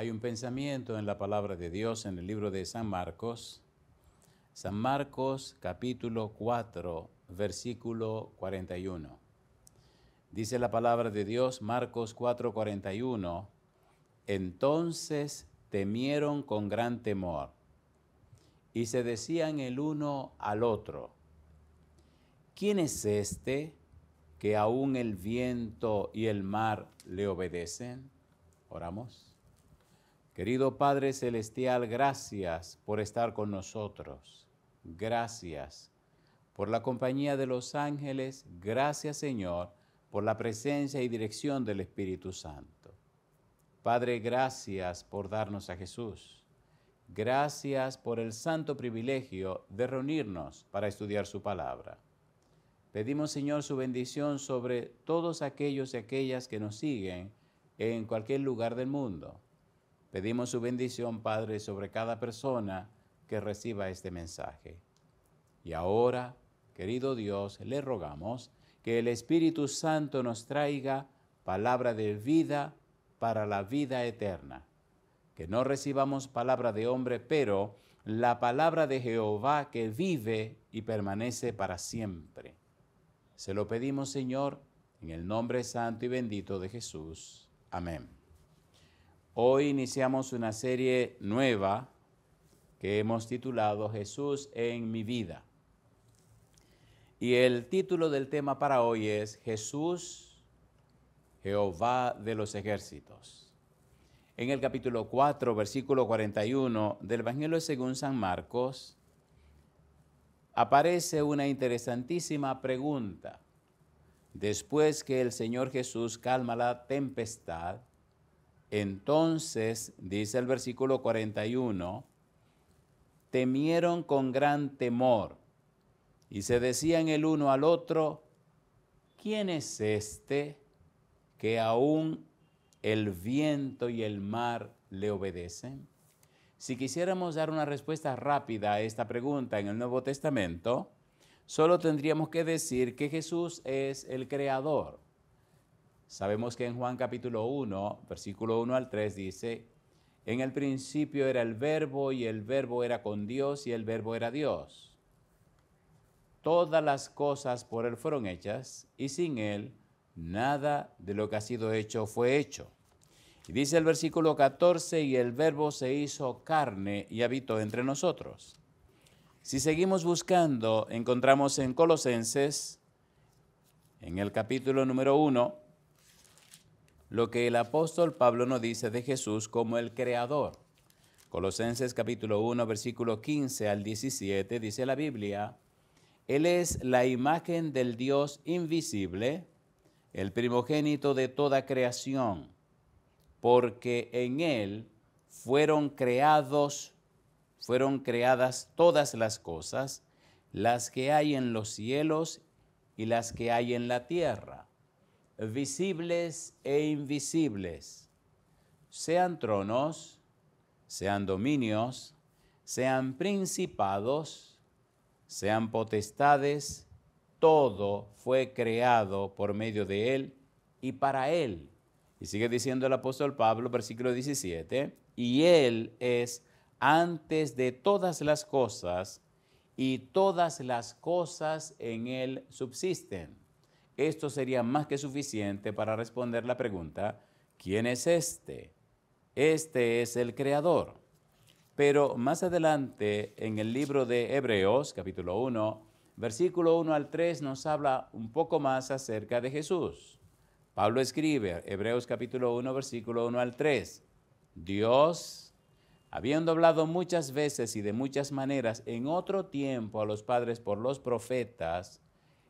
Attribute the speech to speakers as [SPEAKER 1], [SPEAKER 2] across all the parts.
[SPEAKER 1] Hay un pensamiento en la palabra de Dios en el libro de San Marcos, San Marcos capítulo 4, versículo 41. Dice la palabra de Dios, Marcos 4, 41, entonces temieron con gran temor y se decían el uno al otro, ¿quién es este que aún el viento y el mar le obedecen? Oramos. Querido Padre Celestial, gracias por estar con nosotros. Gracias por la compañía de los ángeles. Gracias Señor por la presencia y dirección del Espíritu Santo. Padre, gracias por darnos a Jesús. Gracias por el santo privilegio de reunirnos para estudiar su palabra. Pedimos Señor su bendición sobre todos aquellos y aquellas que nos siguen en cualquier lugar del mundo Pedimos su bendición, Padre, sobre cada persona que reciba este mensaje. Y ahora, querido Dios, le rogamos que el Espíritu Santo nos traiga palabra de vida para la vida eterna. Que no recibamos palabra de hombre, pero la palabra de Jehová que vive y permanece para siempre. Se lo pedimos, Señor, en el nombre santo y bendito de Jesús. Amén. Hoy iniciamos una serie nueva que hemos titulado Jesús en mi vida. Y el título del tema para hoy es Jesús, Jehová de los ejércitos. En el capítulo 4, versículo 41 del Evangelio según San Marcos, aparece una interesantísima pregunta. Después que el Señor Jesús calma la tempestad, entonces, dice el versículo 41, temieron con gran temor y se decían el uno al otro, ¿quién es este que aún el viento y el mar le obedecen? Si quisiéramos dar una respuesta rápida a esta pregunta en el Nuevo Testamento, solo tendríamos que decir que Jesús es el creador Sabemos que en Juan capítulo 1, versículo 1 al 3 dice, en el principio era el verbo y el verbo era con Dios y el verbo era Dios. Todas las cosas por Él fueron hechas y sin Él nada de lo que ha sido hecho fue hecho. Y dice el versículo 14, y el verbo se hizo carne y habitó entre nosotros. Si seguimos buscando, encontramos en Colosenses, en el capítulo número 1, lo que el apóstol Pablo nos dice de Jesús como el creador. Colosenses capítulo 1, versículo 15 al 17 dice la Biblia, Él es la imagen del Dios invisible, el primogénito de toda creación, porque en Él fueron creados, fueron creadas todas las cosas, las que hay en los cielos y las que hay en la tierra visibles e invisibles, sean tronos, sean dominios, sean principados, sean potestades, todo fue creado por medio de Él y para Él. Y sigue diciendo el apóstol Pablo, versículo 17, y Él es antes de todas las cosas, y todas las cosas en Él subsisten esto sería más que suficiente para responder la pregunta, ¿quién es este? Este es el Creador. Pero más adelante, en el libro de Hebreos, capítulo 1, versículo 1 al 3, nos habla un poco más acerca de Jesús. Pablo escribe, Hebreos capítulo 1, versículo 1 al 3, Dios, habiendo hablado muchas veces y de muchas maneras en otro tiempo a los padres por los profetas,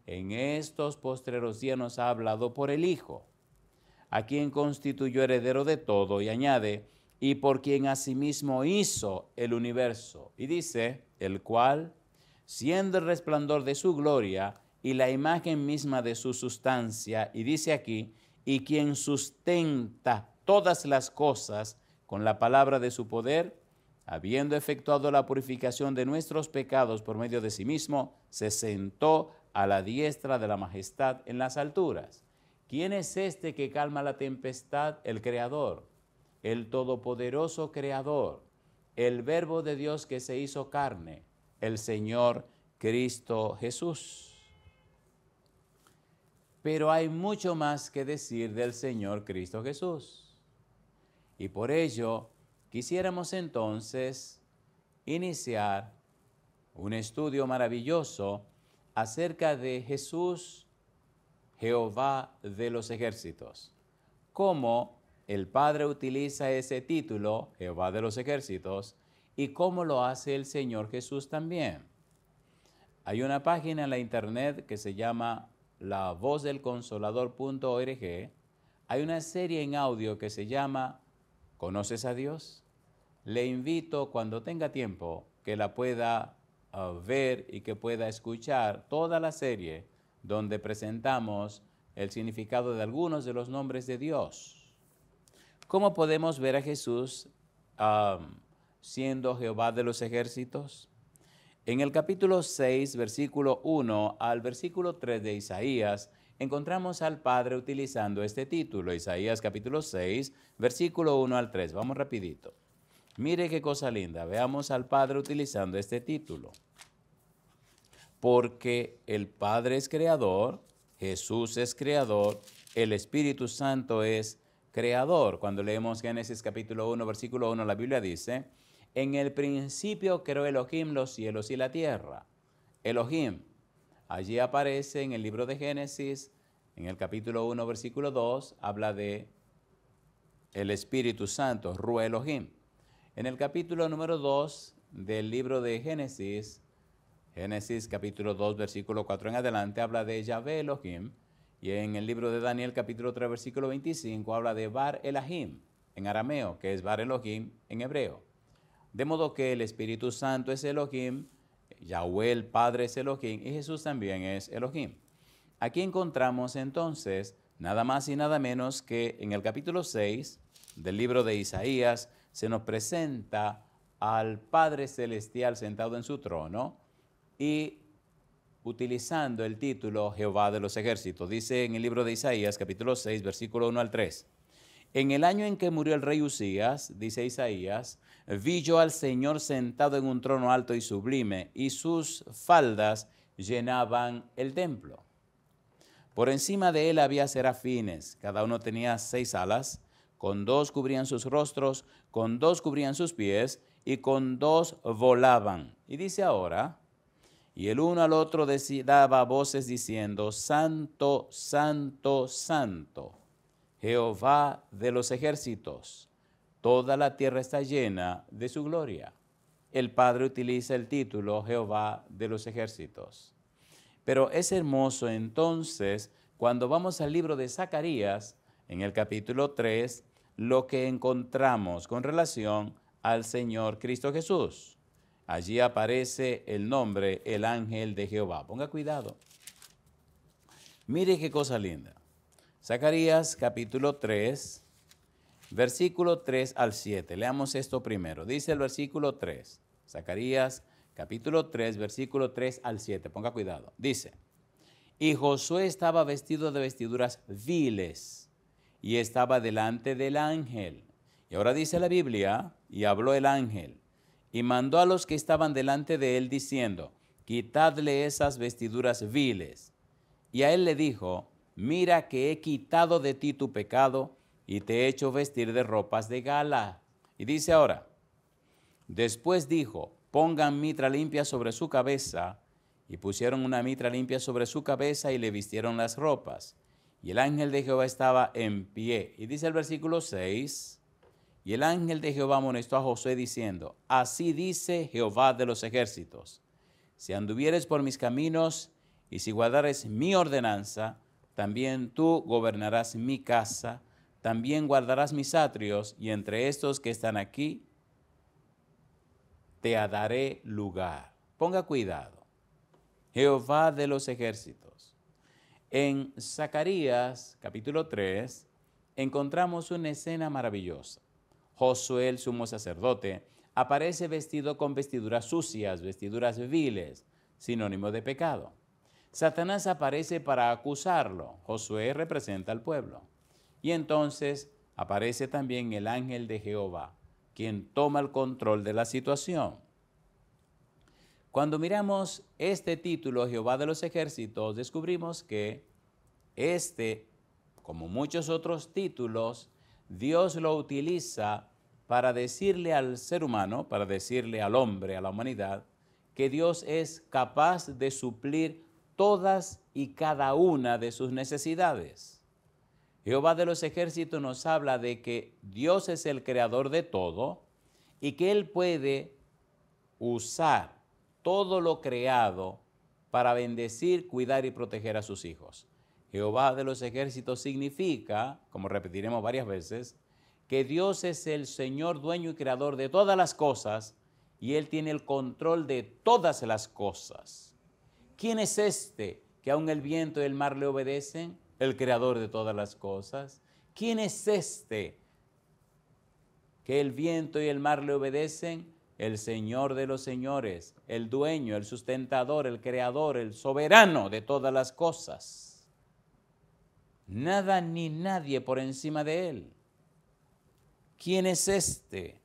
[SPEAKER 1] en estos postreros días nos ha hablado por el Hijo, a quien constituyó heredero de todo y añade, y por quien asimismo hizo el universo. Y dice, el cual, siendo el resplandor de su gloria y la imagen misma de su sustancia, y dice aquí, y quien sustenta todas las cosas con la palabra de su poder, habiendo efectuado la purificación de nuestros pecados por medio de sí mismo, se sentó a la diestra de la majestad en las alturas. ¿Quién es este que calma la tempestad? El Creador, el Todopoderoso Creador, el Verbo de Dios que se hizo carne, el Señor Cristo Jesús. Pero hay mucho más que decir del Señor Cristo Jesús. Y por ello, quisiéramos entonces iniciar un estudio maravilloso acerca de Jesús, Jehová de los ejércitos. Cómo el Padre utiliza ese título, Jehová de los ejércitos, y cómo lo hace el Señor Jesús también. Hay una página en la internet que se llama lavozdelconsolador.org. Hay una serie en audio que se llama ¿Conoces a Dios? Le invito cuando tenga tiempo que la pueda ver y que pueda escuchar toda la serie donde presentamos el significado de algunos de los nombres de Dios. ¿Cómo podemos ver a Jesús siendo Jehová de los ejércitos? En el capítulo 6, versículo 1 al versículo 3 de Isaías, encontramos al Padre utilizando este título, Isaías capítulo 6, versículo 1 al 3. Vamos rapidito. Mire qué cosa linda. Veamos al Padre utilizando este título. Porque el Padre es creador, Jesús es creador, el Espíritu Santo es creador. Cuando leemos Génesis capítulo 1, versículo 1, la Biblia dice, en el principio creó Elohim los cielos y la tierra. Elohim, allí aparece en el libro de Génesis, en el capítulo 1, versículo 2, habla de el Espíritu Santo, Rue Elohim. En el capítulo número 2 del libro de Génesis, Génesis capítulo 2, versículo 4 en adelante, habla de Yahvé Elohim. Y en el libro de Daniel capítulo 3, versículo 25, habla de Bar Elohim en arameo, que es Bar Elohim en hebreo. De modo que el Espíritu Santo es Elohim, Yahweh el Padre es Elohim y Jesús también es Elohim. Aquí encontramos entonces nada más y nada menos que en el capítulo 6 del libro de Isaías, se nos presenta al Padre Celestial sentado en su trono y utilizando el título Jehová de los ejércitos. Dice en el libro de Isaías, capítulo 6, versículo 1 al 3. En el año en que murió el rey Usías, dice Isaías, vi yo al Señor sentado en un trono alto y sublime, y sus faldas llenaban el templo. Por encima de él había serafines, cada uno tenía seis alas, con dos cubrían sus rostros, con dos cubrían sus pies y con dos volaban. Y dice ahora, y el uno al otro daba voces diciendo, Santo, Santo, Santo, Jehová de los ejércitos, toda la tierra está llena de su gloria. El Padre utiliza el título Jehová de los ejércitos. Pero es hermoso entonces cuando vamos al libro de Zacarías, en el capítulo 3, lo que encontramos con relación al Señor Cristo Jesús. Allí aparece el nombre, el ángel de Jehová. Ponga cuidado. Mire qué cosa linda. Zacarías capítulo 3, versículo 3 al 7. Leamos esto primero. Dice el versículo 3. Zacarías capítulo 3, versículo 3 al 7. Ponga cuidado. Dice, y Josué estaba vestido de vestiduras viles y estaba delante del ángel. Y ahora dice la Biblia, y habló el ángel, y mandó a los que estaban delante de él diciendo, quitadle esas vestiduras viles. Y a él le dijo, mira que he quitado de ti tu pecado y te he hecho vestir de ropas de gala. Y dice ahora, después dijo, pongan mitra limpia sobre su cabeza, y pusieron una mitra limpia sobre su cabeza y le vistieron las ropas. Y el ángel de Jehová estaba en pie. Y dice el versículo 6, y el ángel de Jehová amonestó a Josué diciendo, así dice Jehová de los ejércitos, si anduvieres por mis caminos y si guardares mi ordenanza, también tú gobernarás mi casa, también guardarás mis atrios, y entre estos que están aquí, te daré lugar. Ponga cuidado. Jehová de los ejércitos. En Zacarías capítulo 3 encontramos una escena maravillosa. Josué, el sumo sacerdote, aparece vestido con vestiduras sucias, vestiduras viles, sinónimo de pecado. Satanás aparece para acusarlo. Josué representa al pueblo. Y entonces aparece también el ángel de Jehová, quien toma el control de la situación. Cuando miramos este título, Jehová de los ejércitos, descubrimos que este, como muchos otros títulos, Dios lo utiliza para decirle al ser humano, para decirle al hombre, a la humanidad, que Dios es capaz de suplir todas y cada una de sus necesidades. Jehová de los ejércitos nos habla de que Dios es el creador de todo y que Él puede usar todo lo creado para bendecir, cuidar y proteger a sus hijos. Jehová de los ejércitos significa, como repetiremos varias veces, que Dios es el Señor, dueño y creador de todas las cosas y Él tiene el control de todas las cosas. ¿Quién es este que aún el viento y el mar le obedecen? El creador de todas las cosas. ¿Quién es este que el viento y el mar le obedecen? el Señor de los señores, el dueño, el sustentador, el creador, el soberano de todas las cosas. Nada ni nadie por encima de Él. ¿Quién es este?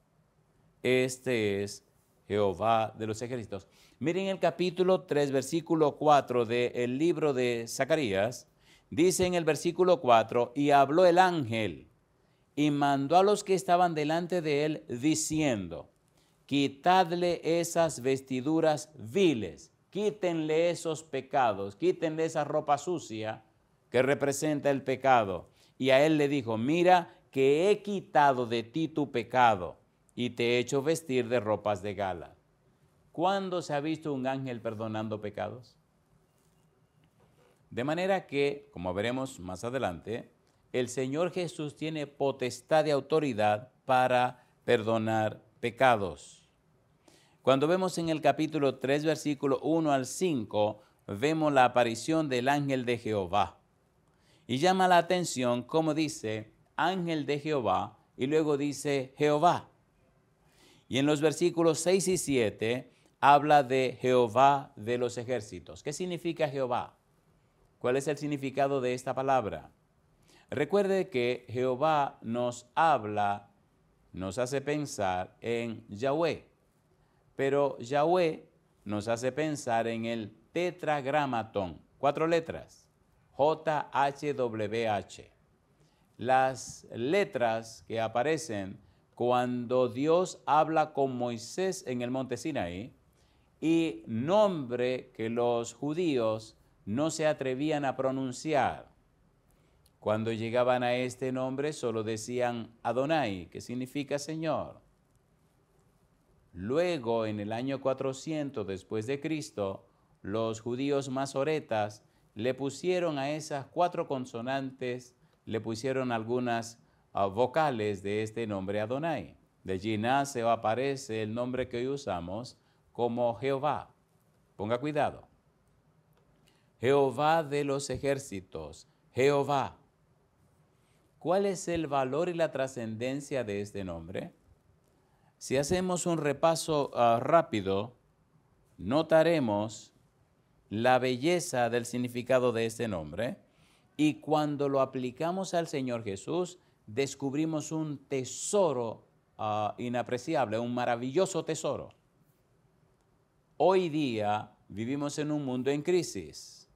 [SPEAKER 1] Este es Jehová de los ejércitos. Miren el capítulo 3, versículo 4 del libro de Zacarías. Dice en el versículo 4, y habló el ángel y mandó a los que estaban delante de él diciendo, quitadle esas vestiduras viles, quítenle esos pecados, quítenle esa ropa sucia que representa el pecado. Y a él le dijo, mira que he quitado de ti tu pecado y te he hecho vestir de ropas de gala. ¿Cuándo se ha visto un ángel perdonando pecados? De manera que, como veremos más adelante, el Señor Jesús tiene potestad y autoridad para perdonar pecados. Cuando vemos en el capítulo 3, versículo 1 al 5, vemos la aparición del ángel de Jehová. Y llama la atención cómo dice ángel de Jehová y luego dice Jehová. Y en los versículos 6 y 7 habla de Jehová de los ejércitos. ¿Qué significa Jehová? ¿Cuál es el significado de esta palabra? Recuerde que Jehová nos habla nos hace pensar en Yahweh, pero Yahweh nos hace pensar en el tetragramatón, cuatro letras, J-H-W-H. Las letras que aparecen cuando Dios habla con Moisés en el monte Sinaí y nombre que los judíos no se atrevían a pronunciar. Cuando llegaban a este nombre solo decían Adonai, que significa Señor. Luego, en el año 400 después de Cristo, los judíos masoretas le pusieron a esas cuatro consonantes, le pusieron algunas ah, vocales de este nombre Adonai. De allí nace o aparece el nombre que hoy usamos como Jehová. Ponga cuidado. Jehová de los ejércitos, Jehová, ¿Cuál es el valor y la trascendencia de este nombre? Si hacemos un repaso ah, rápido, notaremos la belleza del significado de este nombre y cuando lo aplicamos al Señor Jesús, descubrimos un tesoro ah, inapreciable, un maravilloso tesoro. Hoy día vivimos en un mundo en crisis,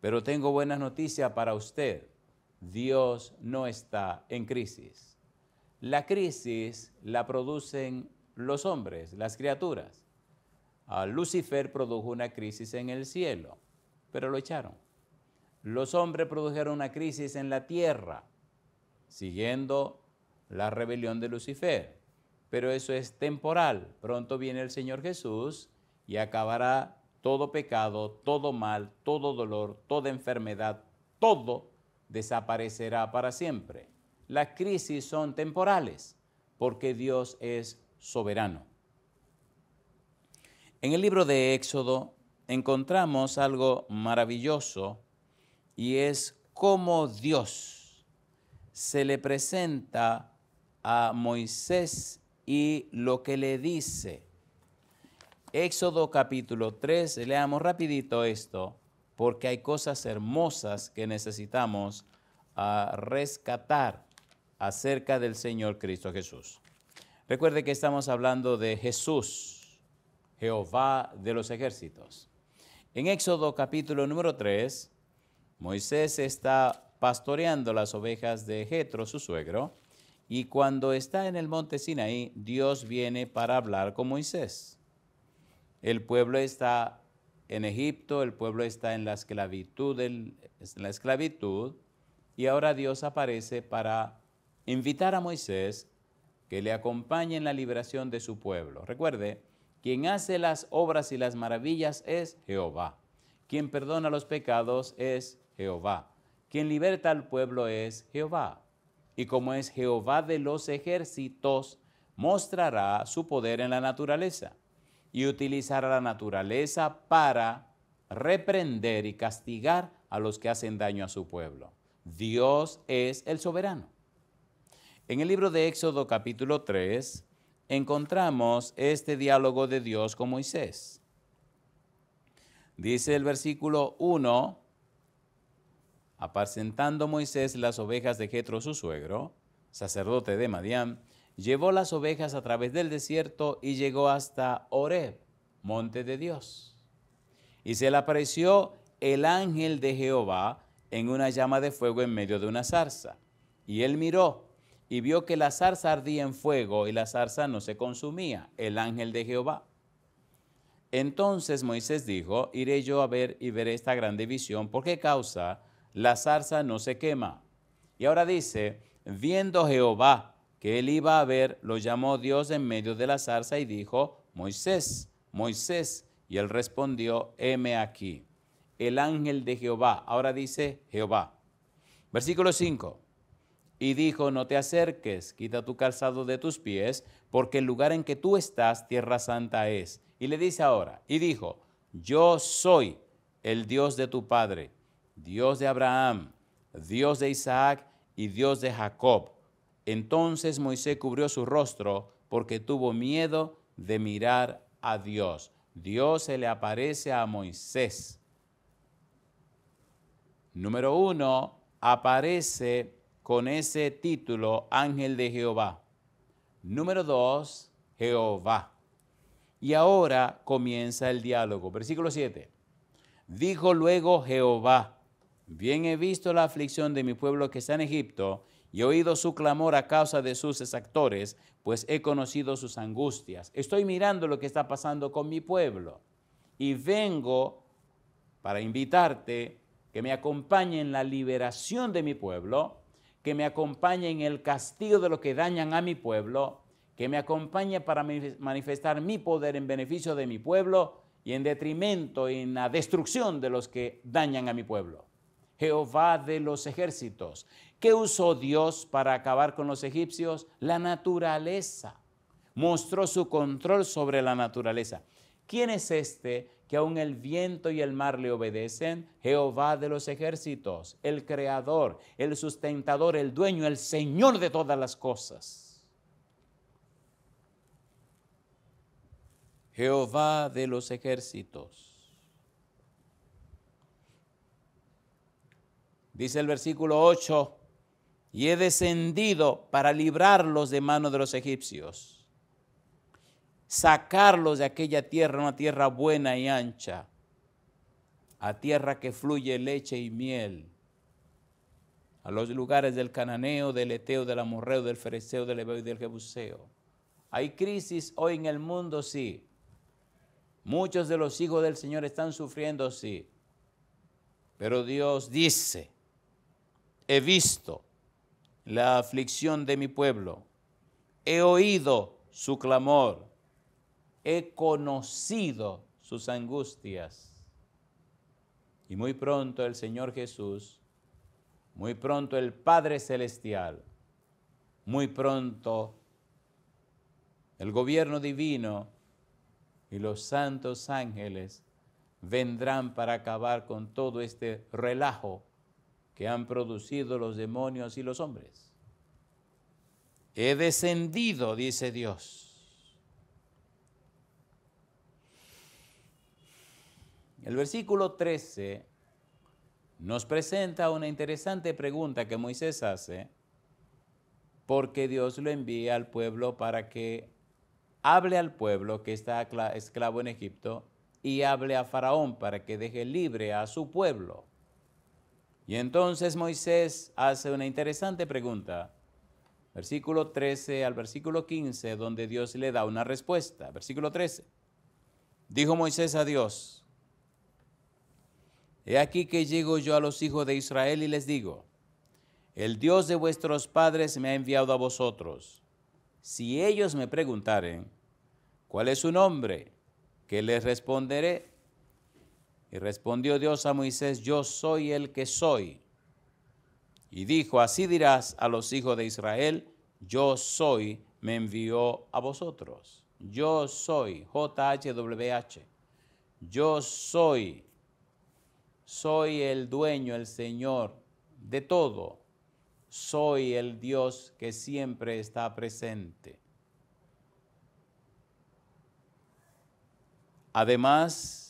[SPEAKER 1] pero tengo buenas noticias para usted Dios no está en crisis. La crisis la producen los hombres, las criaturas. A ah, Lucifer produjo una crisis en el cielo, pero lo echaron. Los hombres produjeron una crisis en la tierra, siguiendo la rebelión de Lucifer. Pero eso es temporal. Pronto viene el Señor Jesús y acabará todo pecado, todo mal, todo dolor, toda enfermedad, todo desaparecerá para siempre. Las crisis son temporales porque Dios es soberano. En el libro de Éxodo encontramos algo maravilloso y es cómo Dios se le presenta a Moisés y lo que le dice. Éxodo capítulo 3, leamos rapidito esto porque hay cosas hermosas que necesitamos rescatar acerca del Señor Cristo Jesús. Recuerde que estamos hablando de Jesús, Jehová de los ejércitos. En Éxodo capítulo número 3, Moisés está pastoreando las ovejas de Jetro, su suegro, y cuando está en el monte Sinaí, Dios viene para hablar con Moisés. El pueblo está en Egipto el pueblo está en la esclavitud, la esclavitud y ahora Dios aparece para invitar a Moisés que le acompañe en la liberación de su pueblo. Recuerde, quien hace las obras y las maravillas es Jehová. Quien perdona los pecados es Jehová. Quien liberta al pueblo es Jehová. Y como es Jehová de los ejércitos, mostrará su poder en la naturaleza y utilizar a la naturaleza para reprender y castigar a los que hacen daño a su pueblo. Dios es el soberano. En el libro de Éxodo capítulo 3 encontramos este diálogo de Dios con Moisés. Dice el versículo 1, apacentando Moisés las ovejas de Jetro su suegro, sacerdote de Madián, llevó las ovejas a través del desierto y llegó hasta Horeb, monte de Dios. Y se le apareció el ángel de Jehová en una llama de fuego en medio de una zarza. Y él miró y vio que la zarza ardía en fuego y la zarza no se consumía, el ángel de Jehová. Entonces Moisés dijo, iré yo a ver y veré esta grande visión. ¿por qué causa la zarza no se quema? Y ahora dice, viendo Jehová él iba a ver, lo llamó Dios en medio de la zarza y dijo, Moisés, Moisés. Y él respondió, heme aquí, el ángel de Jehová. Ahora dice Jehová. Versículo 5. Y dijo, no te acerques, quita tu calzado de tus pies, porque el lugar en que tú estás, tierra santa es. Y le dice ahora, y dijo, yo soy el Dios de tu padre, Dios de Abraham, Dios de Isaac y Dios de Jacob. Entonces Moisés cubrió su rostro porque tuvo miedo de mirar a Dios. Dios se le aparece a Moisés. Número uno, aparece con ese título Ángel de Jehová. Número dos, Jehová. Y ahora comienza el diálogo. Versículo 7. Dijo luego Jehová, bien he visto la aflicción de mi pueblo que está en Egipto y he oído su clamor a causa de sus exactores, pues he conocido sus angustias. Estoy mirando lo que está pasando con mi pueblo y vengo para invitarte que me acompañe en la liberación de mi pueblo, que me acompañe en el castigo de los que dañan a mi pueblo, que me acompañe para manifestar mi poder en beneficio de mi pueblo y en detrimento y en la destrucción de los que dañan a mi pueblo. Jehová de los ejércitos, ¿Qué usó Dios para acabar con los egipcios? La naturaleza. Mostró su control sobre la naturaleza. ¿Quién es este que aun el viento y el mar le obedecen? Jehová de los ejércitos, el creador, el sustentador, el dueño, el señor de todas las cosas. Jehová de los ejércitos. Dice el versículo 8, y he descendido para librarlos de mano de los egipcios, sacarlos de aquella tierra, una tierra buena y ancha, a tierra que fluye leche y miel, a los lugares del cananeo, del eteo, del amorreo, del fereceo, del ebeo y del jebuseo. Hay crisis hoy en el mundo, sí. Muchos de los hijos del Señor están sufriendo, sí. Pero Dios dice, he visto la aflicción de mi pueblo. He oído su clamor, he conocido sus angustias. Y muy pronto el Señor Jesús, muy pronto el Padre Celestial, muy pronto el gobierno divino y los santos ángeles vendrán para acabar con todo este relajo que han producido los demonios y los hombres. He descendido, dice Dios. El versículo 13 nos presenta una interesante pregunta que Moisés hace, porque Dios lo envía al pueblo para que hable al pueblo que está esclavo en Egipto y hable a Faraón para que deje libre a su pueblo. Y entonces Moisés hace una interesante pregunta, versículo 13 al versículo 15, donde Dios le da una respuesta. Versículo 13. Dijo Moisés a Dios, He aquí que llego yo a los hijos de Israel y les digo, el Dios de vuestros padres me ha enviado a vosotros. Si ellos me preguntaren, ¿cuál es su nombre? ¿Qué les responderé? Y respondió Dios a Moisés, yo soy el que soy. Y dijo, así dirás a los hijos de Israel, yo soy, me envió a vosotros. Yo soy, JHWH. Yo soy, soy el dueño, el Señor de todo. Soy el Dios que siempre está presente. Además,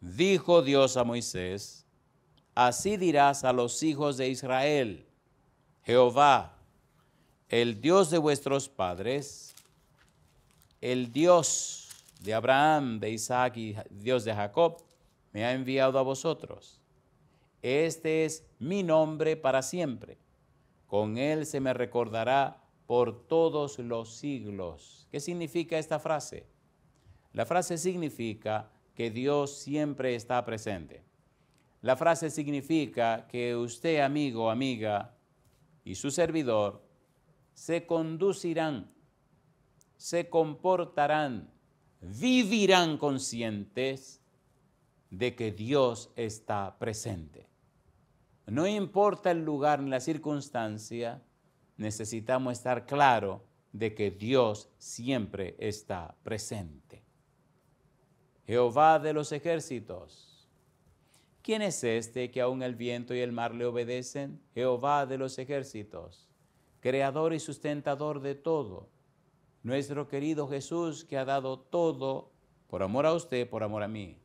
[SPEAKER 1] dijo Dios a Moisés, así dirás a los hijos de Israel, Jehová, el Dios de vuestros padres, el Dios de Abraham, de Isaac y Dios de Jacob, me ha enviado a vosotros. Este es mi nombre para siempre. Con él se me recordará por todos los siglos. ¿Qué significa esta frase? La frase significa que Dios siempre está presente. La frase significa que usted, amigo, amiga, y su servidor se conducirán, se comportarán, vivirán conscientes de que Dios está presente. No importa el lugar ni la circunstancia, necesitamos estar claro de que Dios siempre está presente. Jehová de los ejércitos. ¿Quién es este que aún el viento y el mar le obedecen? Jehová de los ejércitos, creador y sustentador de todo. Nuestro querido Jesús que ha dado todo por amor a usted, por amor a mí.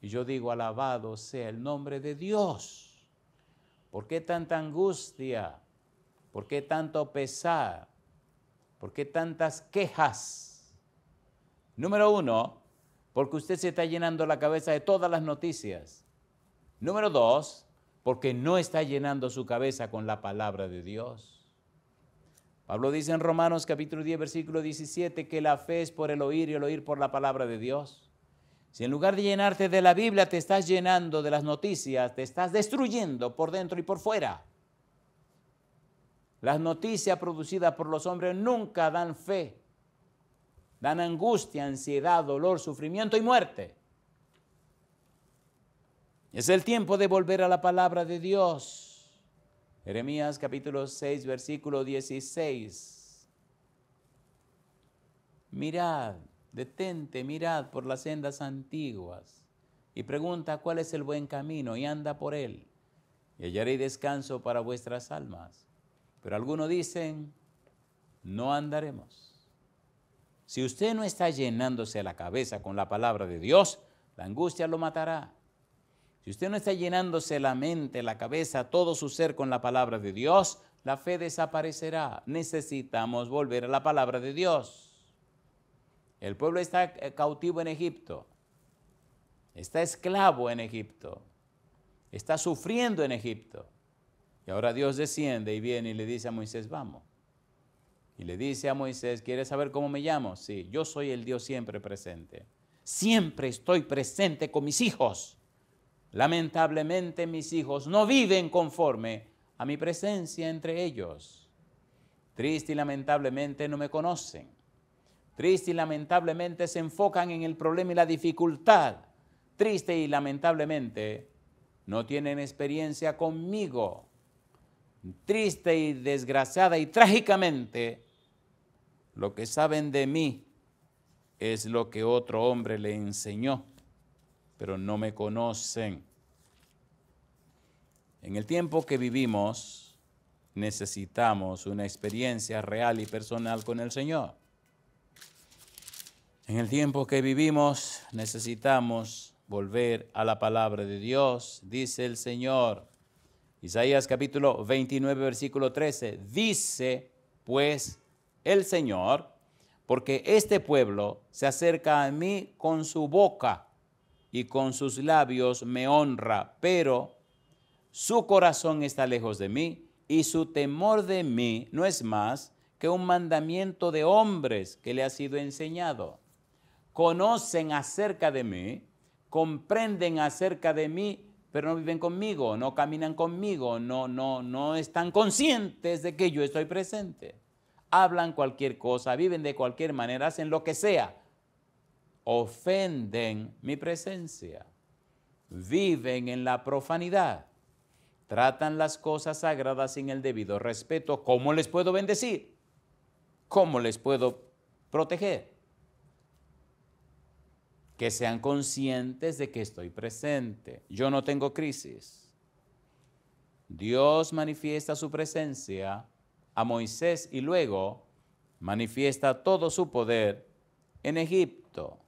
[SPEAKER 1] Y yo digo, alabado sea el nombre de Dios. ¿Por qué tanta angustia? ¿Por qué tanto pesar? ¿Por qué tantas quejas? Número uno, porque usted se está llenando la cabeza de todas las noticias. Número dos, porque no está llenando su cabeza con la palabra de Dios. Pablo dice en Romanos capítulo 10, versículo 17, que la fe es por el oír y el oír por la palabra de Dios. Si en lugar de llenarte de la Biblia te estás llenando de las noticias, te estás destruyendo por dentro y por fuera. Las noticias producidas por los hombres nunca dan fe dan angustia, ansiedad, dolor, sufrimiento y muerte. Es el tiempo de volver a la palabra de Dios. Jeremías capítulo 6, versículo 16. Mirad, detente, mirad por las sendas antiguas y pregunta cuál es el buen camino y anda por él y hallaré descanso para vuestras almas. Pero algunos dicen, no andaremos. Si usted no está llenándose la cabeza con la palabra de Dios, la angustia lo matará. Si usted no está llenándose la mente, la cabeza, todo su ser con la palabra de Dios, la fe desaparecerá. Necesitamos volver a la palabra de Dios. El pueblo está eh, cautivo en Egipto. Está esclavo en Egipto. Está sufriendo en Egipto. Y ahora Dios desciende y viene y le dice a Moisés, vamos. Y le dice a Moisés, ¿quieres saber cómo me llamo? Sí, yo soy el Dios siempre presente. Siempre estoy presente con mis hijos. Lamentablemente mis hijos no viven conforme a mi presencia entre ellos. Triste y lamentablemente no me conocen. Triste y lamentablemente se enfocan en el problema y la dificultad. Triste y lamentablemente no tienen experiencia conmigo. Triste y desgraciada y trágicamente lo que saben de mí es lo que otro hombre le enseñó, pero no me conocen. En el tiempo que vivimos, necesitamos una experiencia real y personal con el Señor. En el tiempo que vivimos, necesitamos volver a la palabra de Dios, dice el Señor. Isaías capítulo 29, versículo 13, dice pues el Señor, porque este pueblo se acerca a mí con su boca y con sus labios me honra, pero su corazón está lejos de mí y su temor de mí no es más que un mandamiento de hombres que le ha sido enseñado. Conocen acerca de mí, comprenden acerca de mí, pero no viven conmigo, no caminan conmigo, no no no están conscientes de que yo estoy presente hablan cualquier cosa, viven de cualquier manera, hacen lo que sea. Ofenden mi presencia, viven en la profanidad, tratan las cosas sagradas sin el debido respeto. ¿Cómo les puedo bendecir? ¿Cómo les puedo proteger? Que sean conscientes de que estoy presente. Yo no tengo crisis. Dios manifiesta su presencia a Moisés y luego manifiesta todo su poder en Egipto.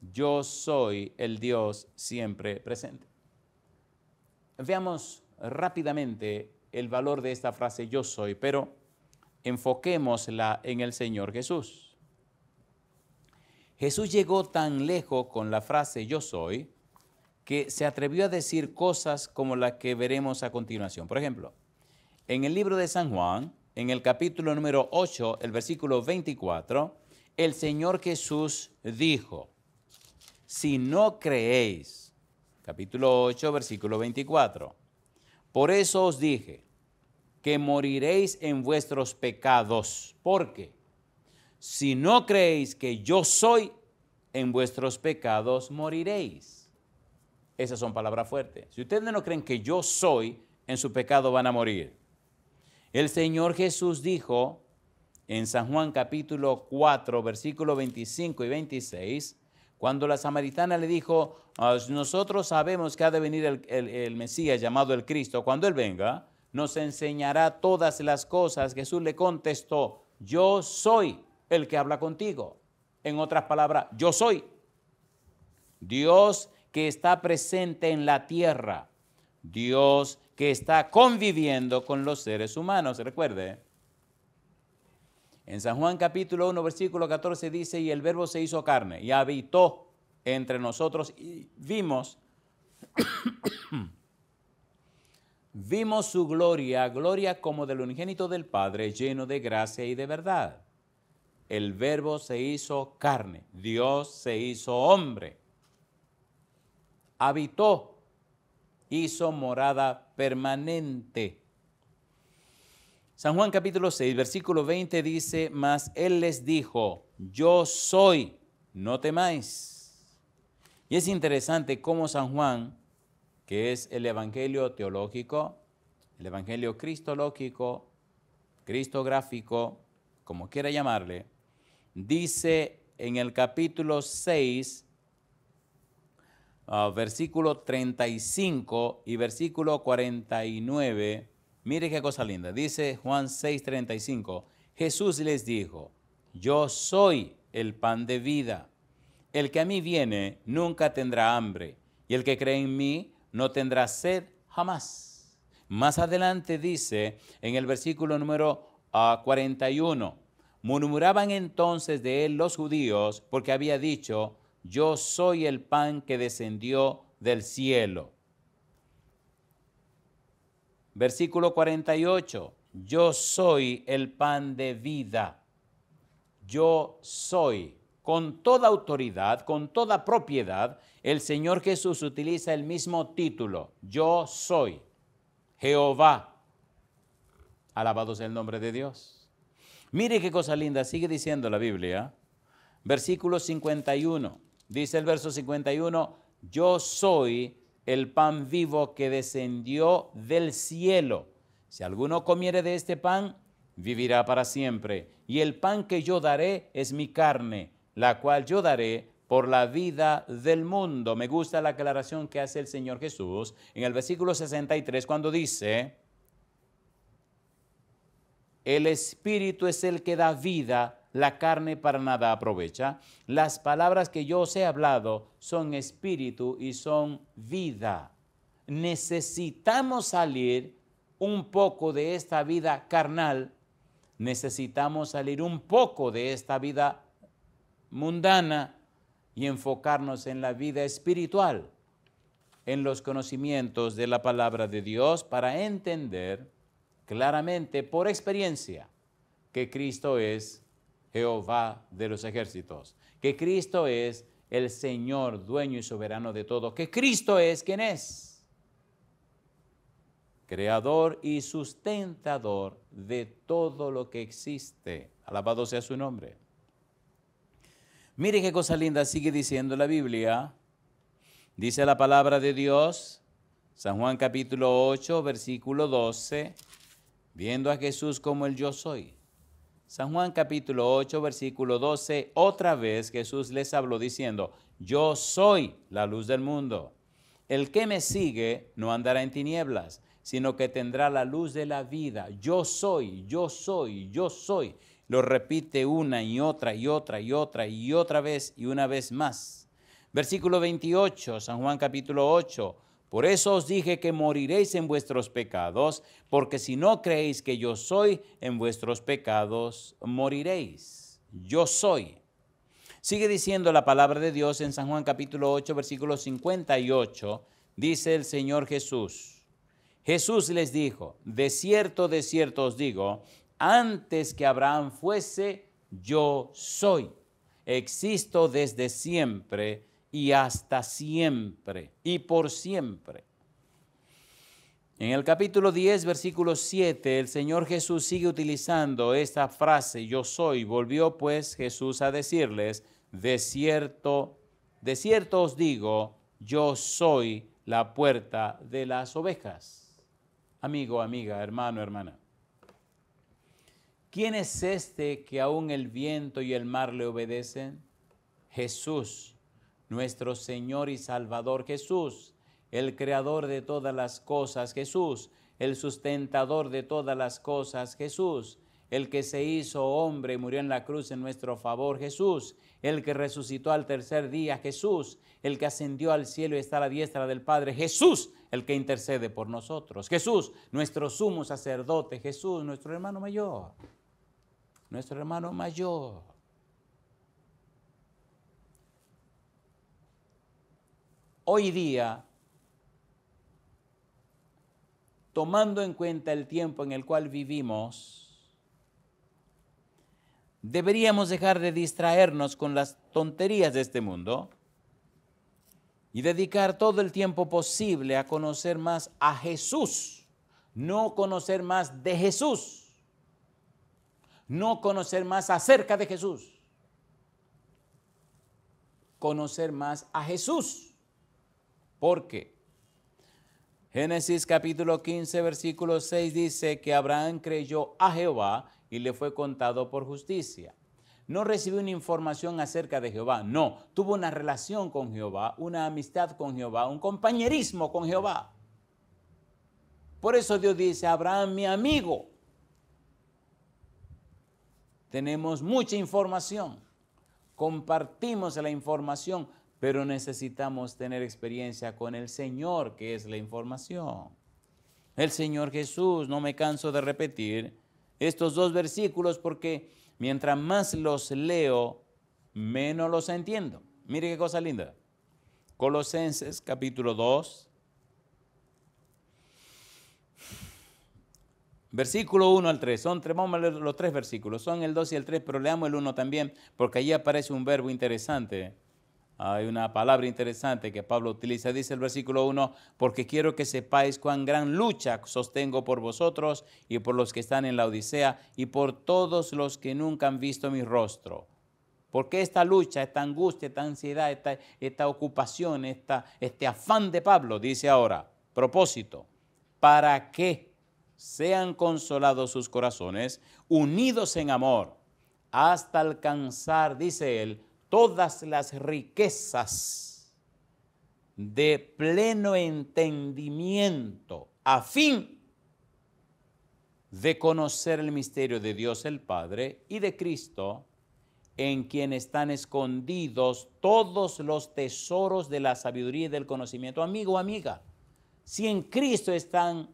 [SPEAKER 1] Yo soy el Dios siempre presente. Veamos rápidamente el valor de esta frase yo soy, pero enfoquémosla en el Señor Jesús. Jesús llegó tan lejos con la frase yo soy que se atrevió a decir cosas como la que veremos a continuación. Por ejemplo, en el libro de San Juan, en el capítulo número 8, el versículo 24, el Señor Jesús dijo, si no creéis, capítulo 8, versículo 24, por eso os dije que moriréis en vuestros pecados, porque si no creéis que yo soy, en vuestros pecados moriréis. Esas son palabras fuertes. Si ustedes no creen que yo soy, en su pecado van a morir. El Señor Jesús dijo en San Juan capítulo 4, versículo 25 y 26, cuando la samaritana le dijo, ah, nosotros sabemos que ha de venir el, Mesías llamado el Cristo, cuando Él venga, nos enseñará todas las cosas. Jesús le contestó, yo soy el que habla contigo. En otras palabras, yo soy. Dios que está presente en la tierra. Dios que está conviviendo con los seres humanos, recuerde. En San Juan capítulo 1, versículo 14 dice, y el verbo se hizo carne y habitó entre nosotros y vimos, vimos su gloria, gloria como del unigénito del Padre, lleno de gracia y de verdad. El verbo se hizo carne, Dios se hizo hombre, habitó hizo morada permanente. San Juan capítulo 6, versículo 20 dice, mas Él les dijo, yo soy, no temáis. Y es interesante cómo San Juan, que es el Evangelio teológico, el Evangelio cristológico, cristográfico, como quiera llamarle, dice en el capítulo 6, Ah, versículo 35 y versículo 49. Mire qué cosa linda. Dice Juan 6, 35. Jesús les dijo, yo soy el pan de vida. El que a mí viene nunca tendrá hambre, y el que cree en mí no tendrá sed jamás. Más adelante dice en el versículo número 41, ah, murmuraban entonces de él los judíos porque había dicho, yo soy el pan que descendió del cielo. Versículo 48, yo soy el pan de vida. Yo soy. Con toda autoridad, con toda propiedad, el Señor Jesús utiliza el mismo título, yo soy Jehová. Alabado sea el nombre de Dios. Mire qué cosa linda, sigue diciendo la Biblia. Versículo 51. Dice el verso 51, yo soy el pan vivo que descendió del cielo. Si alguno comiere de este pan, vivirá para siempre. Y el pan que yo daré es mi carne, la cual yo daré por la vida del mundo. Me gusta la aclaración que hace el Señor Jesús en el versículo 63 cuando dice, el Espíritu es el que da vida, la carne para nada aprovecha. Las palabras que yo os he hablado son espíritu y son vida. Necesitamos salir un poco de esta vida carnal, necesitamos salir un poco de esta vida mundana y enfocarnos en la vida espiritual, en los conocimientos de la palabra de Dios para entender claramente por experiencia que Cristo es Jehová de los ejércitos, que Cristo es el Señor, dueño y soberano de todo, que Cristo es quien es, creador y sustentador de todo lo que existe. Alabado sea su nombre. Mire qué cosa linda sigue diciendo la Biblia. Dice la palabra de Dios, San Juan capítulo 8, versículo 12, viendo a Jesús como el yo soy San Juan capítulo 8, versículo 12, otra vez Jesús les habló diciendo, yo soy la luz del mundo. El que me sigue no andará en tinieblas, sino que tendrá la luz de la vida. Yo soy, yo soy, yo soy. Lo repite una y otra y otra y otra y otra vez y una vez más. Versículo 28, San Juan capítulo 8. Por eso os dije que moriréis en vuestros pecados, porque si no creéis que yo soy, en vuestros pecados moriréis. Yo soy. Sigue diciendo la palabra de Dios en San Juan capítulo 8, versículo 58. Dice el Señor Jesús. Jesús les dijo, de cierto, de cierto os digo, antes que Abraham fuese, yo soy. Existo desde siempre y hasta siempre y por siempre. En el capítulo 10, versículo 7, el Señor Jesús sigue utilizando esta frase, yo soy. Volvió pues Jesús a decirles, de cierto, de cierto os digo, yo soy la puerta de las ovejas. Amigo, amiga, hermano, hermana. ¿Quién es este que aún el viento y el mar le obedecen? Jesús nuestro Señor y Salvador Jesús, el creador de todas las cosas Jesús, el sustentador de todas las cosas Jesús, el que se hizo hombre y murió en la cruz en nuestro favor Jesús, el que resucitó al tercer día Jesús, el que ascendió al cielo y está a la diestra del Padre Jesús, el que intercede por nosotros, Jesús, nuestro sumo sacerdote Jesús, nuestro hermano mayor, nuestro hermano mayor. hoy día, tomando en cuenta el tiempo en el cual vivimos, deberíamos dejar de distraernos con las tonterías de este mundo y dedicar todo el tiempo posible a conocer más a Jesús, no conocer más de Jesús, no conocer más acerca de Jesús, conocer más a Jesús. Porque Génesis capítulo 15, versículo 6 dice que Abraham creyó a Jehová y le fue contado por justicia. No recibió una información acerca de Jehová, no, tuvo una relación con Jehová, una amistad con Jehová, un compañerismo con Jehová. Por eso Dios dice, Abraham, mi amigo, tenemos mucha información, compartimos la información, pero necesitamos tener experiencia con el Señor, que es la información. El Señor Jesús, no me canso de repetir estos dos versículos porque mientras más los leo, menos los entiendo. Mire qué cosa linda. Colosenses capítulo 2, Versículo 1 al 3, son vamos a leer los tres versículos, son el 2 y el 3, pero leamos el 1 también, porque allí aparece un verbo interesante. Hay una palabra interesante que Pablo utiliza, dice el versículo 1, porque quiero que sepáis cuán gran lucha sostengo por vosotros y por los que están en la Odisea y por todos los que nunca han visto mi rostro. Porque esta lucha, esta angustia, esta ansiedad, esta, esta ocupación, esta, este afán de Pablo? Dice ahora, propósito, para que sean consolados sus corazones, unidos en amor, hasta alcanzar, dice él, todas las riquezas de pleno entendimiento a fin de conocer el misterio de Dios el Padre y de Cristo, en quien están escondidos todos los tesoros de la sabiduría y del conocimiento. Amigo, amiga, si en Cristo están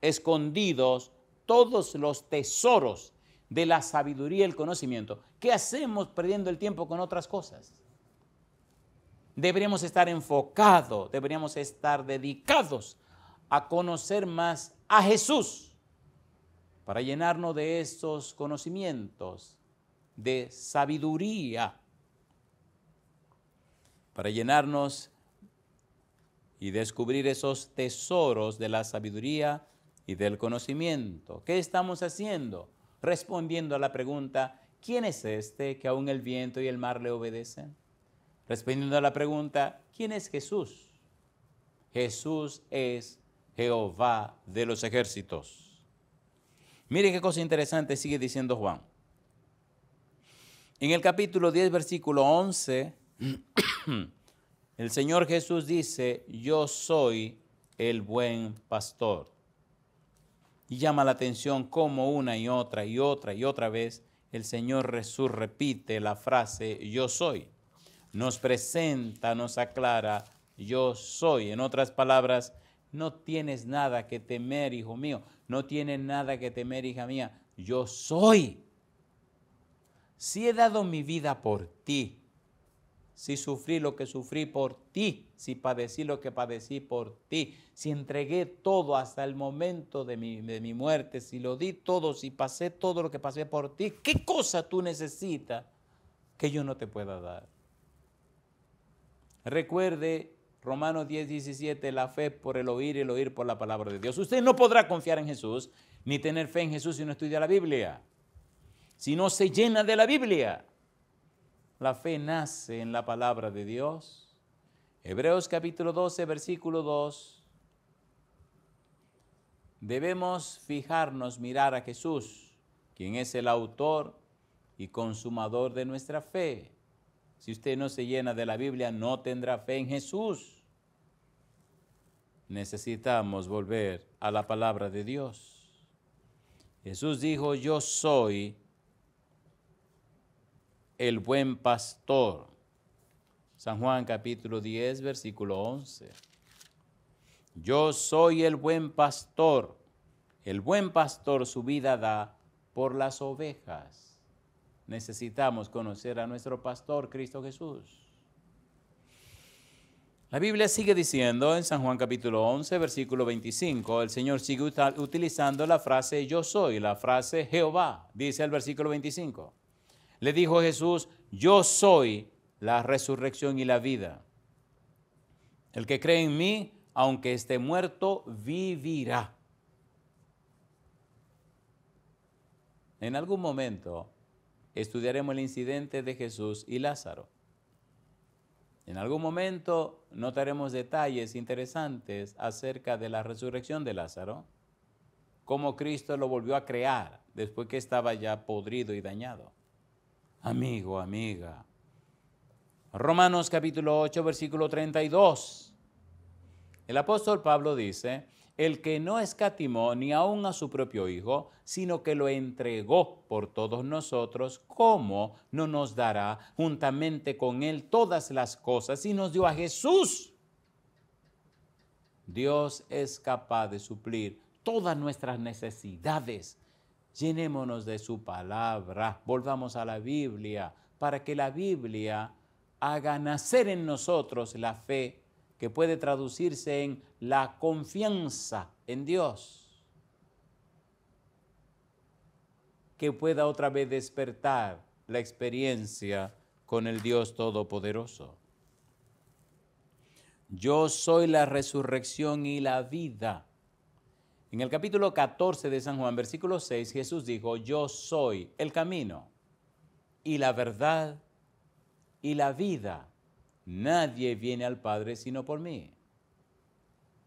[SPEAKER 1] escondidos todos los tesoros de la sabiduría y el conocimiento. ¿Qué hacemos perdiendo el tiempo con otras cosas? Deberíamos estar enfocados, deberíamos estar dedicados a conocer más a Jesús para llenarnos de estos conocimientos, de sabiduría, para llenarnos y descubrir esos tesoros de la sabiduría y del conocimiento. ¿Qué estamos haciendo? respondiendo a la pregunta, ¿quién es este que aún el viento y el mar le obedecen? Respondiendo a la pregunta, ¿quién es Jesús? Jesús es Jehová de los ejércitos. Mire qué cosa interesante sigue diciendo Juan. En el capítulo 10, versículo 11, el Señor Jesús dice, yo soy el buen pastor. Y llama la atención como una y otra y otra y otra vez el Señor Jesús repite la frase yo soy. Nos presenta, nos aclara, yo soy. En otras palabras, no tienes nada que temer, hijo mío. No tienes nada que temer, hija mía. Yo soy. Si he dado mi vida por ti, si sufrí lo que sufrí por ti, si padecí lo que padecí por ti, si entregué todo hasta el momento de mi, muerte, si lo di todo, si pasé todo lo que pasé por ti, ¿qué cosa tú necesitas que yo no te pueda dar? Recuerde Romanos 10, 17, la fe por el oír y el oír por la palabra de Dios. Usted no podrá confiar en Jesús ni tener fe en Jesús si no estudia la Biblia, si no se llena de la Biblia. La fe nace en la palabra de Dios. Hebreos capítulo 12, versículo 2. Debemos fijarnos, mirar a Jesús, quien es el autor y consumador de nuestra fe. Si usted no se llena de la Biblia, no tendrá fe en Jesús. Necesitamos volver a la palabra de Dios. Jesús dijo, yo soy el buen pastor. San Juan capítulo 10, versículo 11. Yo soy el buen pastor. El buen pastor su vida da por las ovejas. Necesitamos conocer a nuestro pastor, Cristo Jesús. La Biblia sigue diciendo en San Juan capítulo 11, versículo 25, el Señor sigue utilizando la frase yo soy, la frase Jehová, dice el versículo 25. Le dijo Jesús, yo soy la resurrección y la vida. El que cree en mí, aunque esté muerto, vivirá. En algún momento estudiaremos el incidente de Jesús y Lázaro. En algún momento notaremos detalles interesantes acerca de la resurrección de Lázaro, cómo Cristo lo volvió a crear después que estaba ya podrido y dañado amigo, amiga. Romanos capítulo 8, versículo 32. El apóstol Pablo dice, el que no escatimó ni aun a su propio Hijo, sino que lo entregó por todos nosotros, ¿cómo no nos dará juntamente con Él todas las cosas y nos dio a Jesús? Dios es capaz de suplir todas nuestras necesidades Llenémonos de su palabra, volvamos a la Biblia, para que la Biblia haga nacer en nosotros la fe, que puede traducirse en la confianza en Dios, que pueda otra vez despertar la experiencia con el Dios Todopoderoso. Yo soy la resurrección y la vida. En el capítulo 14 de San Juan, versículo 6, Jesús dijo, yo soy el camino y la verdad y la vida. Nadie viene al Padre sino por mí.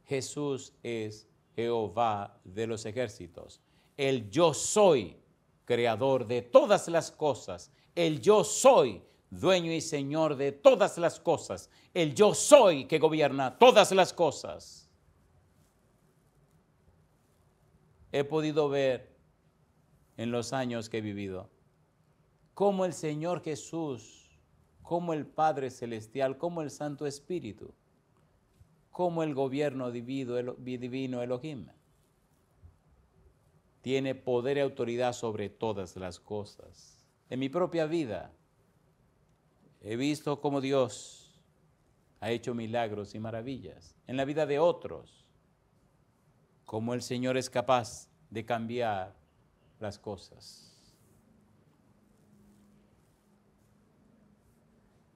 [SPEAKER 1] Jesús es Jehová de los ejércitos. El yo soy, creador de todas las cosas. El yo soy, dueño y señor de todas las cosas. El yo soy que gobierna todas las cosas. he podido ver en los años que he vivido. Cómo el Señor Jesús, como el Padre Celestial, como el Santo Espíritu, como el gobierno divino Elohim tiene poder y autoridad sobre todas las cosas. En mi propia vida he visto cómo Dios ha hecho milagros y maravillas en la vida de otros cómo el Señor es capaz de cambiar las cosas.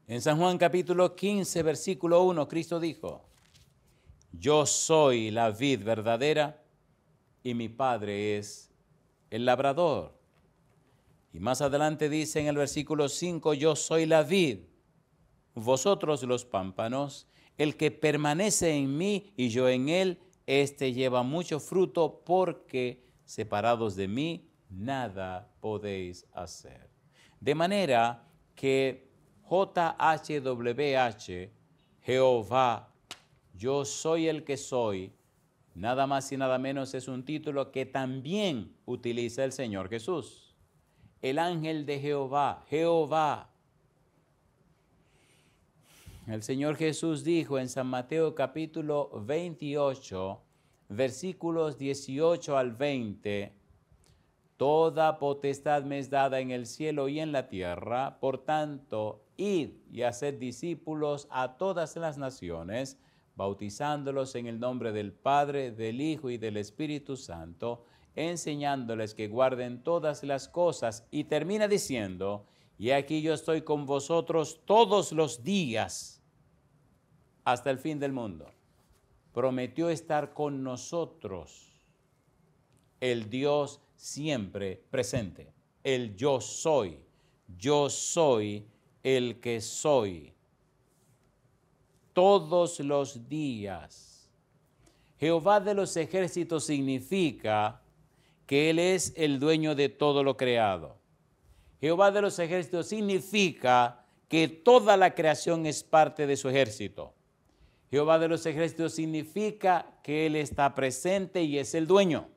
[SPEAKER 1] En San Juan capítulo 15, versículo 1, Cristo dijo, yo soy la vid verdadera y mi Padre es el labrador. Y más adelante dice en el versículo 5, yo soy la vid, vosotros los pámpanos, el que permanece en mí y yo en él, este lleva mucho fruto porque separados de mí nada podéis hacer. De manera que JHWH, Jehová, yo soy el que soy, nada más y nada menos es un título que también utiliza el Señor Jesús. El ángel de Jehová, Jehová, el Señor Jesús dijo en San Mateo capítulo 28, versículos 18 al 20, Toda potestad me es dada en el cielo y en la tierra, por tanto, id y haced discípulos a todas las naciones, bautizándolos en el nombre del Padre, del Hijo y del Espíritu Santo, enseñándoles que guarden todas las cosas. Y termina diciendo, y aquí yo estoy con vosotros todos los días hasta el fin del mundo. Prometió estar con nosotros, el Dios siempre presente, el yo soy, yo soy el que soy. Todos los días. Jehová de los ejércitos significa que Él es el dueño de todo lo creado. Jehová de los ejércitos significa que toda la creación es parte de su ejército. Jehová de los ejércitos significa que Él está presente y es el dueño.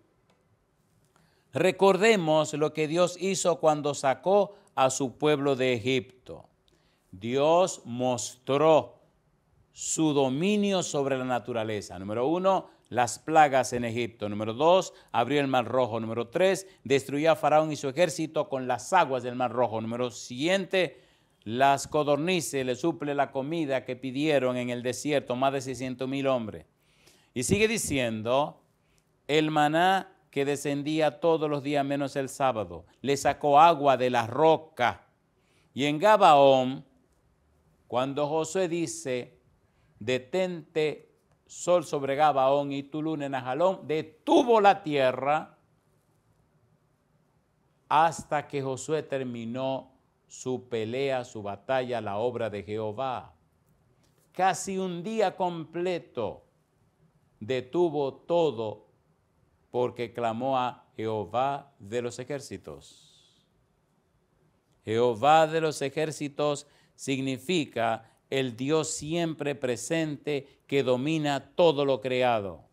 [SPEAKER 1] Recordemos lo que Dios hizo cuando sacó a su pueblo de Egipto. Dios mostró su dominio sobre la naturaleza. Número uno, las plagas en Egipto. Número dos, abrió el Mar Rojo. Número tres, destruyó a Faraón y su ejército con las aguas del Mar Rojo. Número siguiente, las codornices le suple la comida que pidieron en el desierto más de 600 mil hombres. Y sigue diciendo, el maná que descendía todos los días menos el sábado, le sacó agua de la roca. Y en Gabaón, cuando Josué dice, detente sol sobre Gabaón y tu luna en Ajalón, detuvo la tierra hasta que Josué terminó su pelea, su batalla, la obra de Jehová. Casi un día completo detuvo todo porque clamó a Jehová de los ejércitos. Jehová de los ejércitos significa el Dios siempre presente que domina todo lo creado,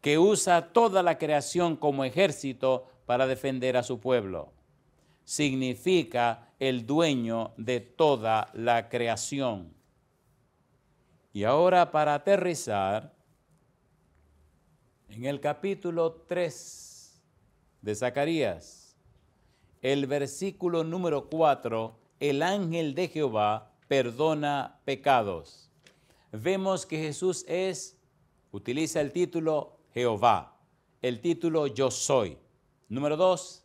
[SPEAKER 1] que usa toda la creación como ejército para defender a su pueblo significa el dueño de toda la creación. Y ahora para aterrizar, en el capítulo 3 de Zacarías, el versículo número 4, el ángel de Jehová perdona pecados. Vemos que Jesús es, utiliza el título Jehová, el título yo soy. Número 2,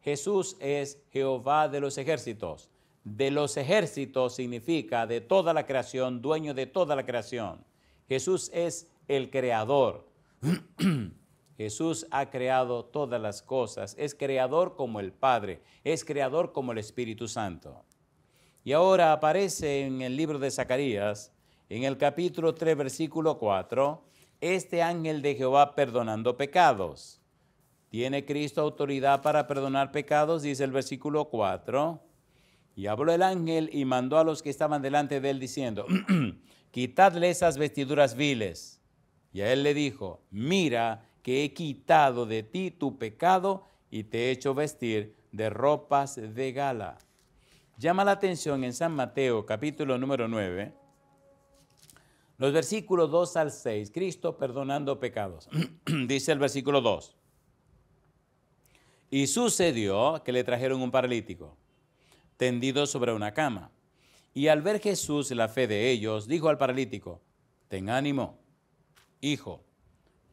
[SPEAKER 1] Jesús es Jehová de los ejércitos. De los ejércitos significa de toda la creación, dueño de toda la creación. Jesús es el creador. Jesús ha creado todas las cosas. Es creador como el Padre. Es creador como el Espíritu Santo. Y ahora aparece en el libro de Zacarías, en el capítulo 3, versículo 4, este ángel de Jehová perdonando pecados. ¿Tiene Cristo autoridad para perdonar pecados? Dice el versículo 4. Y habló el ángel y mandó a los que estaban delante de él diciendo, quitadle esas vestiduras viles. Y a él le dijo, mira que he quitado de ti tu pecado y te he hecho vestir de ropas de gala. Llama la atención en San Mateo capítulo número 9, los versículos 2 al 6, Cristo perdonando pecados. Dice el versículo 2. Y sucedió que le trajeron un paralítico, tendido sobre una cama. Y al ver Jesús la fe de ellos, dijo al paralítico, ten ánimo, hijo,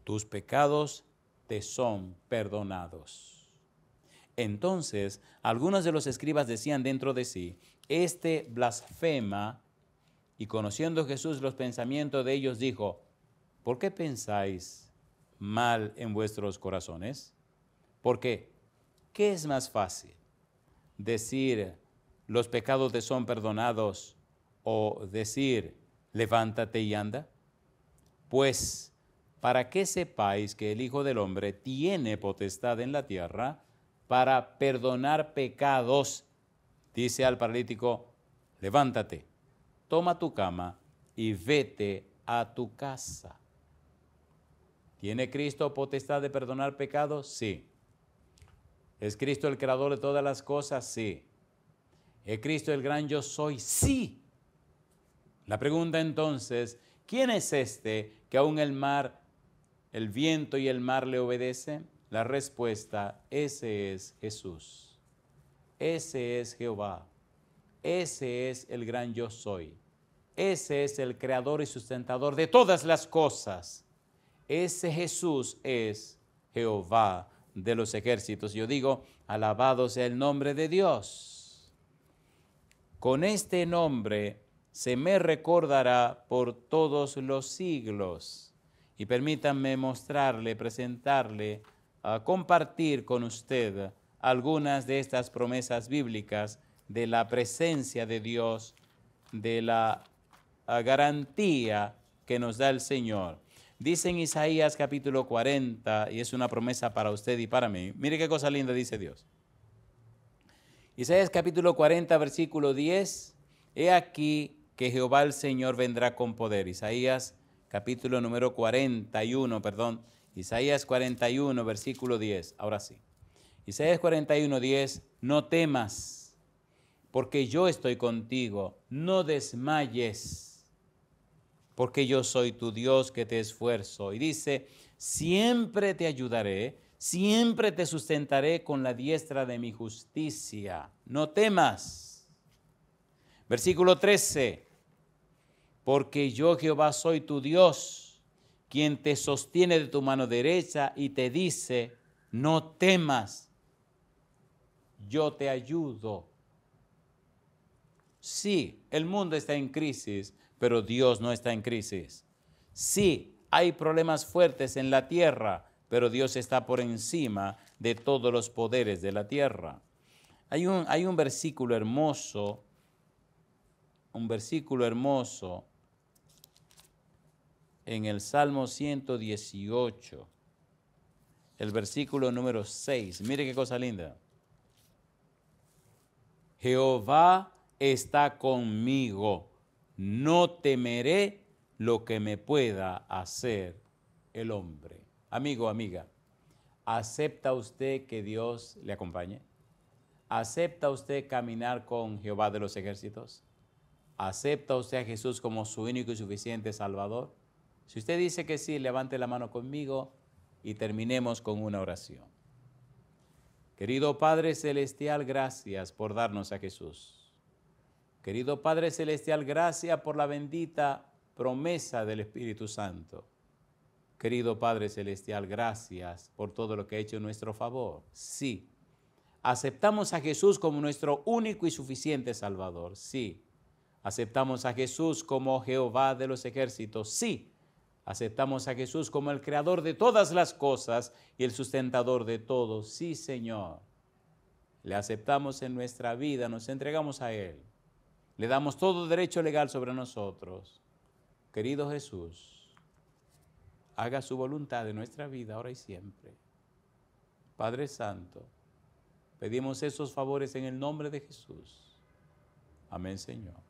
[SPEAKER 1] tus pecados te son perdonados. Entonces algunos de los escribas decían dentro de sí, este blasfema, y conociendo Jesús los pensamientos de ellos, dijo, ¿por qué pensáis mal en vuestros corazones? Porque ¿Qué es más fácil? Decir, los pecados te son perdonados o decir, levántate y anda. Pues, para que sepáis que el Hijo del Hombre tiene potestad en la tierra para perdonar pecados, dice al paralítico, levántate, toma tu cama y vete a tu casa. ¿Tiene Cristo potestad de perdonar pecados? Sí. ¿Es Cristo el creador de todas las cosas? Sí. ¿Es Cristo el gran yo soy? Sí. La pregunta entonces, ¿quién es este que aún el mar, el viento y el mar le obedecen? La respuesta, ese es Jesús. Ese es Jehová. Ese es el gran yo soy. Ese es el creador y sustentador de todas las cosas. Ese Jesús es Jehová de los ejércitos. Yo digo, alabado sea el nombre de Dios. Con este nombre se me recordará por todos los siglos. Y permítanme mostrarle, presentarle, ah, compartir con usted algunas de estas promesas bíblicas de la presencia de Dios, de la ah, garantía que nos da el Señor. Dice en Isaías capítulo 40, y es una promesa para usted y para mí. Mire qué cosa linda dice Dios. Isaías capítulo 40, versículo 10. He aquí que Jehová el Señor vendrá con poder. Isaías capítulo número 41, perdón. Isaías 41, versículo 10. Ahora sí. Isaías 41, 10. No temas, porque yo estoy contigo. No desmayes porque yo soy tu Dios que te esfuerzo. Y dice, siempre te ayudaré, siempre te sustentaré con la diestra de mi justicia. No temas. Versículo 13, porque yo Jehová soy tu Dios, quien te sostiene de tu mano derecha y te dice, no temas, yo te ayudo. Sí, el mundo está en crisis, pero Dios no está en crisis. Sí, hay problemas fuertes en la tierra, pero Dios está por encima de todos los poderes de la tierra. Hay un, hay un versículo hermoso, un versículo hermoso en el Salmo 118, el versículo número 6. Mire qué cosa linda. Jehová está conmigo no temeré lo que me pueda hacer el hombre. Amigo, amiga, ¿acepta usted que Dios le acompañe? ¿Acepta usted caminar con Jehová de los ejércitos? ¿Acepta usted a Jesús como su único y suficiente Salvador? Si usted dice que sí, levante la mano conmigo y terminemos con una oración. Querido Padre Celestial, gracias por darnos a Jesús. Querido Padre Celestial, gracias por la bendita promesa del Espíritu Santo. Querido Padre Celestial, gracias por todo lo que ha hecho en nuestro favor. Sí, aceptamos a Jesús como nuestro único y suficiente Salvador. Sí, aceptamos a Jesús como Jehová de los ejércitos. Sí, aceptamos a Jesús como el creador de todas las cosas y el sustentador de todo. Sí, Señor. Le aceptamos en nuestra vida, nos entregamos a Él. Le damos todo derecho legal sobre nosotros. Querido Jesús, haga su voluntad en nuestra vida ahora y siempre. Padre Santo, pedimos esos favores en el nombre de Jesús. Amén, Señor.